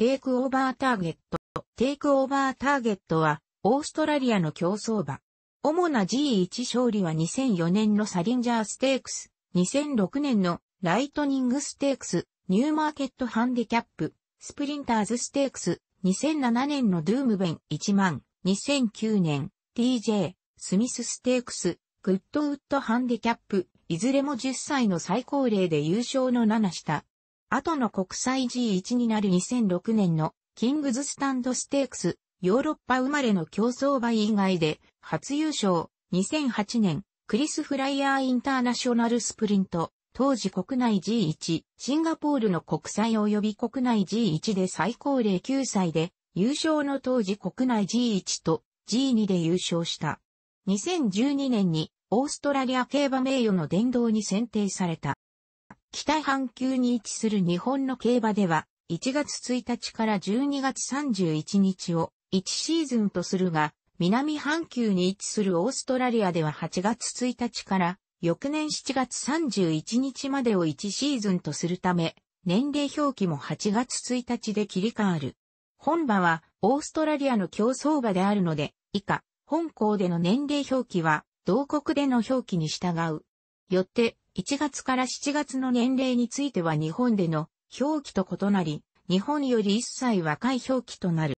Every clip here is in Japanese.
テイクオーバーターゲット。テイクオーバーターゲットは、オーストラリアの競走馬。主な G1 勝利は2004年のサリンジャーステークス、2006年のライトニングステークス、ニューマーケットハンディキャップ、スプリンターズステークス、2007年のドゥームベン1万、2009年、TJ、スミスステークス、グッドウッドハンディキャップ、いずれも10歳の最高齢で優勝の7下、後の国際 G1 になる2006年のキングズスタンドステークス、ヨーロッパ生まれの競争場以外で初優勝、2008年、クリス・フライヤー・インターナショナル・スプリント、当時国内 G1、シンガポールの国際及び国内 G1 で最高齢9歳で、優勝の当時国内 G1 と G2 で優勝した。2012年にオーストラリア競馬名誉の殿堂に選定された。北半球に位置する日本の競馬では、1月1日から12月31日を1シーズンとするが、南半球に位置するオーストラリアでは8月1日から翌年7月31日までを1シーズンとするため、年齢表記も8月1日で切り替わる。本馬はオーストラリアの競争馬であるので、以下、本校での年齢表記は同国での表記に従う。よって、1月から7月の年齢については日本での表記と異なり、日本より1歳若い表記となる。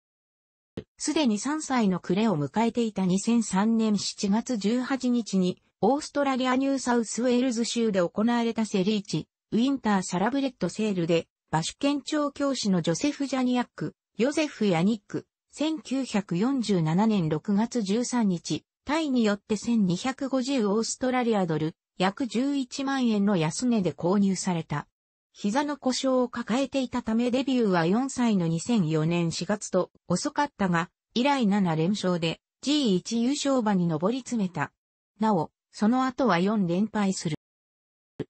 すでに3歳の暮れを迎えていた2003年7月18日に、オーストラリアニューサウスウェールズ州で行われたセリーチ、ウィンターサラブレッドセールで、バシュ県庁教師のジョセフ・ジャニアック、ヨゼフ・ヤニック、1947年6月13日、タイによって1250オーストラリアドル、約11万円の安値で購入された。膝の故障を抱えていたためデビューは4歳の2004年4月と遅かったが、以来7連勝で G1 優勝馬に上り詰めた。なお、その後は4連敗する。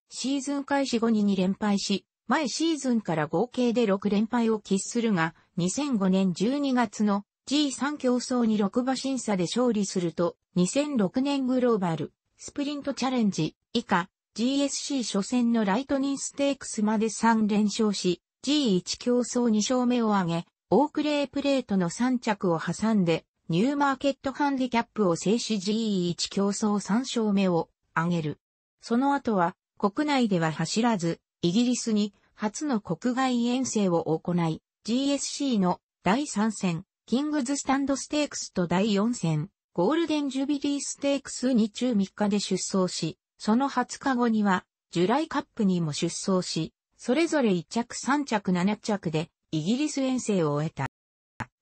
シーズン開始後に2連敗し、前シーズンから合計で6連敗を喫するが、2005年12月の G3 競争に6馬審査で勝利すると、2006年グローバルスプリントチャレンジ以下 GSC 初戦のライトニンステークスまで3連勝し G1 競争2勝目を挙げオークレープレートの3着を挟んでニューマーケットハンディキャップを制し G1 競争3勝目を挙げる。その後は国内では走らずイギリスに初の国外遠征を行い GSC の第3戦キングズスタンドステークスと第4戦ゴールデンジュビリーステークスに中3日で出走し、その20日後には、ジュライカップにも出走し、それぞれ1着3着7着で、イギリス遠征を終えた。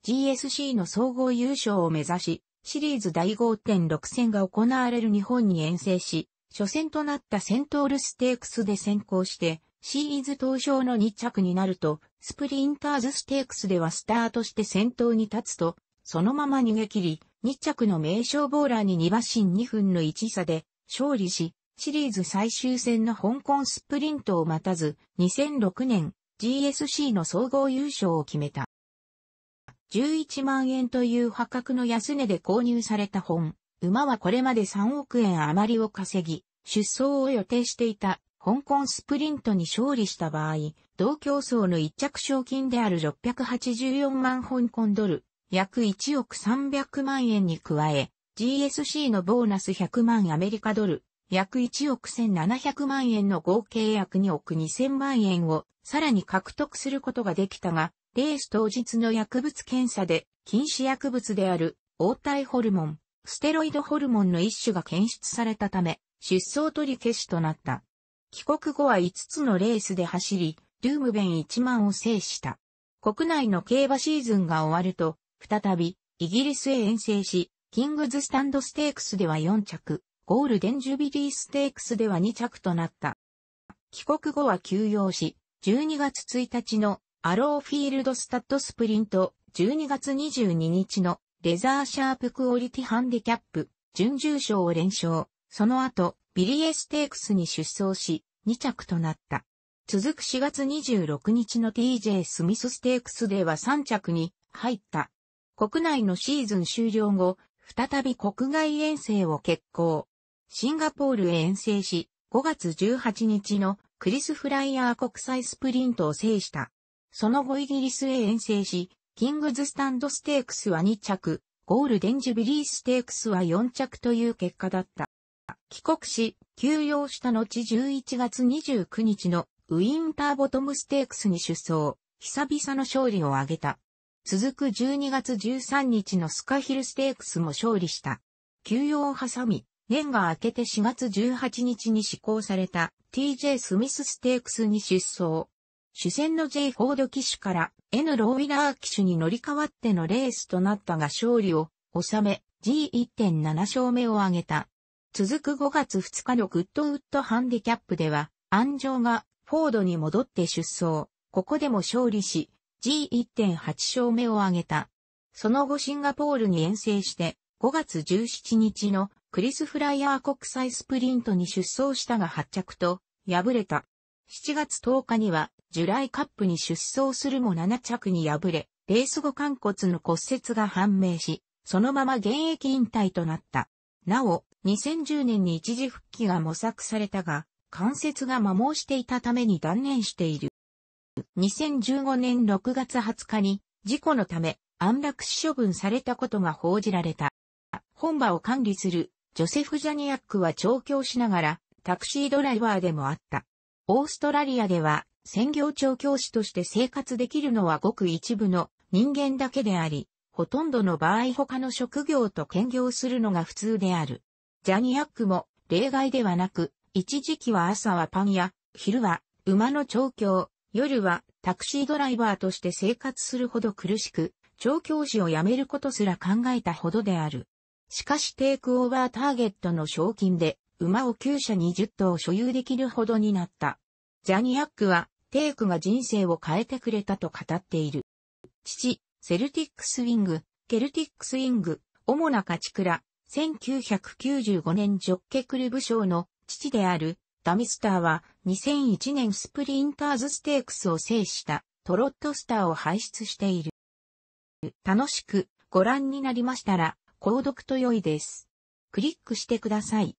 GSC の総合優勝を目指し、シリーズ第5.6戦が行われる日本に遠征し、初戦となったセントールステークスで先行して、シリーズ当初の2着になると、スプリンターズステークスではスタートして先頭に立つと、そのまま逃げ切り、2着の名称ボーラーに2馬身2分の1差で勝利し、シリーズ最終戦の香港スプリントを待たず、2006年 GSC の総合優勝を決めた。11万円という破格の安値で購入された本、馬はこれまで3億円余りを稼ぎ、出走を予定していた香港スプリントに勝利した場合、同競争の一着賞金である684万香港ドル、約1億300万円に加え、GSC のボーナス100万アメリカドル、約1億1700万円の合計約2億2000万円をさらに獲得することができたが、レース当日の薬物検査で禁止薬物である応体ホルモン、ステロイドホルモンの一種が検出されたため、出走取り消しとなった。帰国後は5つのレースで走り、ルームベン1万を制した。国内の競馬シーズンが終わると、再び、イギリスへ遠征し、キングズスタンドステークスでは4着、ゴールデンジュビリーステークスでは2着となった。帰国後は休養し、12月1日のアローフィールドスタッドスプリント、12月22日のレザーシャープクオリティハンディキャップ、準重賞を連勝、その後、ビリエステークスに出走し、2着となった。続く4月26日の TJ スミスステークスでは3着に入った。国内のシーズン終了後、再び国外遠征を決行。シンガポールへ遠征し、5月18日のクリス・フライヤー国際スプリントを制した。その後イギリスへ遠征し、キングズスタンドステークスは2着、ゴールデンジュビリーステークスは4着という結果だった。帰国し、休養した後11月29日のウィンターボトムステークスに出走、久々の勝利を挙げた。続く12月13日のスカヒルステークスも勝利した。休養を挟み、年が明けて4月18日に施行された TJ スミスステークスに出走。主戦の J フォード騎手から N ローィラー騎手に乗り換わってのレースとなったが勝利を収め G1.7 勝目を挙げた。続く5月2日のグッドウッドハンディキャップでは、安城がフォードに戻って出走。ここでも勝利し、G1.8 勝目を挙げた。その後シンガポールに遠征して、5月17日のクリス・フライヤー国際スプリントに出走したが発着と、敗れた。7月10日には、ジュライカップに出走するも7着に敗れ、レース後肝骨の骨折が判明し、そのまま現役引退となった。なお、2010年に一時復帰が模索されたが、関節が摩耗していたために断念している。2015年6月20日に事故のため安楽死処分されたことが報じられた。本場を管理するジョセフ・ジャニアックは調教しながらタクシードライバーでもあった。オーストラリアでは専業調教師として生活できるのはごく一部の人間だけであり、ほとんどの場合他の職業と兼業するのが普通である。ジャニアックも例外ではなく、一時期は朝はパンや、昼は馬の調教、夜はタクシードライバーとして生活するほど苦しく、調教師を辞めることすら考えたほどである。しかしテイクオーバーターゲットの賞金で、馬を9社20頭所有できるほどになった。ジャニアックは、テイクが人生を変えてくれたと語っている。父、セルティックスウィング、ケルティックスウィング、主な勝ちら、1995年ジョッケクル部将の父であるダミスターは2001年スプリンターズステークスを制したトロットスターを輩出している。楽しくご覧になりましたら、購読と良いです。クリックしてください。